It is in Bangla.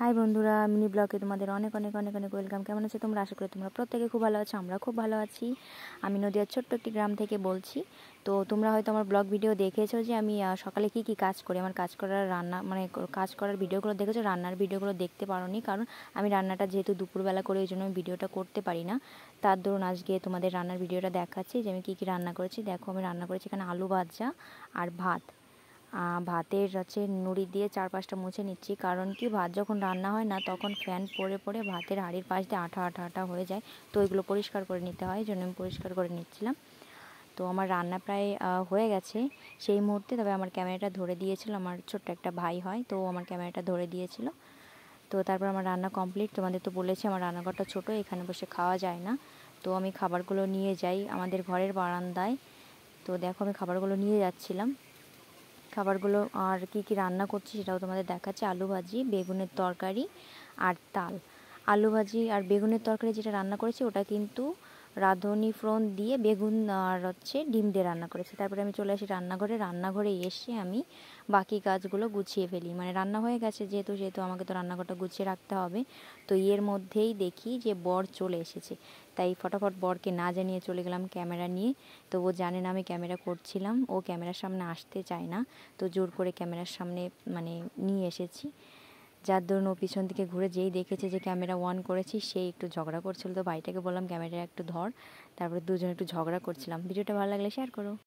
হাই বন্ধুরা মিনি ব্লগে তোমাদের অনেক অনেক অনেক অনেক ওয়েলকাম কেমন আছে তোমরা আশা করি তোমরা প্রত্যেকে খুব ভালো আছো আমরা খুব ভালো আছি আমি নদীয়ার ছোট্ট একটি গ্রাম থেকে বলছি তো তোমরা হয়তো আমার ব্লগ ভিডিও দেখেছো যে আমি সকালে কি কি কাজ করি আমার কাজ করার রান্না মানে কাজ করার ভিডিওগুলো দেখেছো রান্নার ভিডিওগুলো দেখতে পারোনি কারণ আমি রান্নাটা যেহেতু দুপুরবেলা করে ওই জন্য আমি ভিডিওটা করতে পারি না তার দরুন আজকে তোমাদের রান্নার ভিডিওটা দেখাচ্ছি যে আমি কী কী রান্না করেছি দেখো আমি রান্না করেছি এখানে আলু ভাজা আর ভাত ভাতের হচ্ছে নুড়ি দিয়ে চারপাশটা মুছে নিচ্ছি কারণ কি ভাত যখন রান্না হয় না তখন ফ্যান পরে পরে ভাতের হাঁড়ির পাশ দিয়ে আঠা আঠা আঠা হয়ে যায় তো ওইগুলো পরিষ্কার করে নিতে হয় জন্য আমি পরিষ্কার করে নিচ্ছিলাম তো আমার রান্না প্রায় হয়ে গেছে সেই মুহূর্তে তবে আমার ক্যামেরাটা ধরে দিয়েছিল আমার ছোট্ট একটা ভাই হয় তো আমার ক্যামেরাটা ধরে দিয়েছিল তো তারপর আমার রান্না কমপ্লিট তোমাদের তো বলেছি আমার রান্নাঘরটা ছোট এখানে বসে খাওয়া যায় না তো আমি খাবারগুলো নিয়ে যাই আমাদের ঘরের বারান্দায় তো দেখো আমি খাবারগুলো নিয়ে যাচ্ছিলাম খাবারগুলো আর কি কি রান্না করছি সেটাও তোমাদের দেখাচ্ছি আলু ভাজি বেগুনের তরকারি আর তাল আলু ভাজি আর বেগুনের তরকারি যেটা রান্না করেছি ওটা কিন্তু রাঁধুনি ফ্রন দিয়ে বেগুন আর হচ্ছে ডিম দিয়ে রান্না করেছি তারপরে আমি চলে আসি রান্নাঘরে রান্নাঘরে এসে আমি বাকি কাজগুলো গুছিয়ে ফেলি মানে রান্না হয়ে গেছে যেহেতু সেহেতু আমাকে তো রান্নাঘরটা গুছিয়ে রাখতে হবে তো এর মধ্যেই দেখি যে বর চলে এসেছে তাই ফটাফট বরকে না জানিয়ে চলে গেলাম ক্যামেরা নিয়ে তো ও জানে না আমি ক্যামেরা করছিলাম ও ক্যামেরার সামনে আসতে চায় না তো জোর করে ক্যামেরার সামনে মানে নিয়ে এসেছি যার ধরুন ও পিছন থেকে ঘুরে যেই দেখেছে যে ক্যামেরা অন করেছি সেই একটু ঝগড়া করছিল তো বাড়িটাকে বললাম ক্যামেরা একটু ধর তারপরে দুজন একটু ঝগড়া করছিলাম ভিডিওটা ভালো লাগলে শেয়ার করো